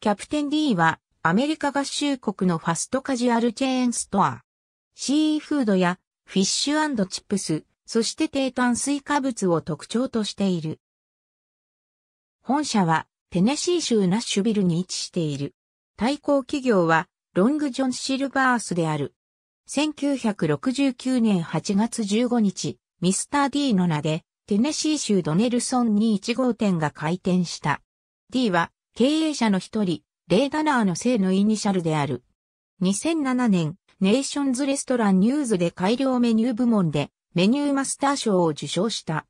キャプテン D はアメリカ合衆国のファストカジュアルチェーンストア。シーフードやフィッシュチップス、そして低炭水化物を特徴としている。本社はテネシー州ナッシュビルに位置している。対抗企業はロングジョン・シルバースである。1969年8月15日、ミスター D の名でテネシー州ドネルソンに1号店が開店した。D は経営者の一人、レイ・ダナーの姓のイニシャルである。2007年、ネーションズレストランニューズで改良メニュー部門でメニューマスター賞を受賞した。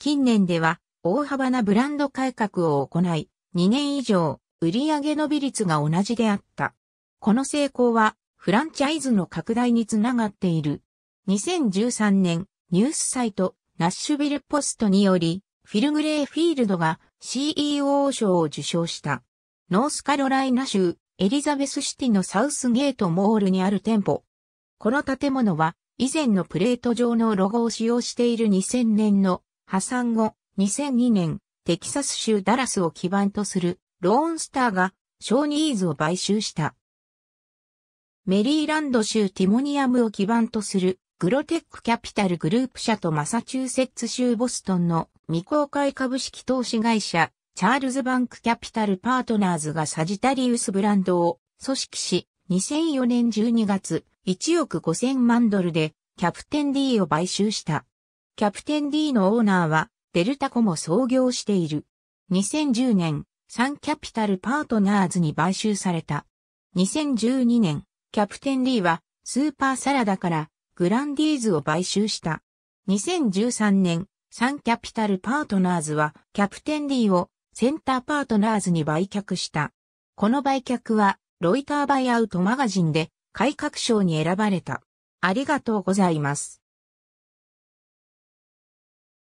近年では大幅なブランド改革を行い、2年以上売上伸び率が同じであった。この成功はフランチャイズの拡大につながっている。2013年、ニュースサイト、ナッシュビルポストにより、フィル・グレーフィールドが CEO 賞を受賞した。ノースカロライナ州エリザベスシティのサウスゲートモールにある店舗。この建物は以前のプレート上のロゴを使用している2000年の破産後2002年テキサス州ダラスを基盤とするローンスターがショーニーズを買収した。メリーランド州ティモニアムを基盤とするグロテックキャピタルグループ社とマサチューセッツ州ボストンの未公開株式投資会社、チャールズバンクキャピタルパートナーズがサジタリウスブランドを組織し、2004年12月、1億5000万ドルで、キャプテン D を買収した。キャプテン D のオーナーは、デルタコも創業している。2010年、サンキャピタルパートナーズに買収された。2012年、キャプテン D は、スーパーサラダから、グランディーズを買収した。2013年、サンキャピタルパートナーズは、キャプテン D をセンターパートナーズに売却した。この売却は、ロイターバイアウトマガジンで改革賞に選ばれた。ありがとうございます。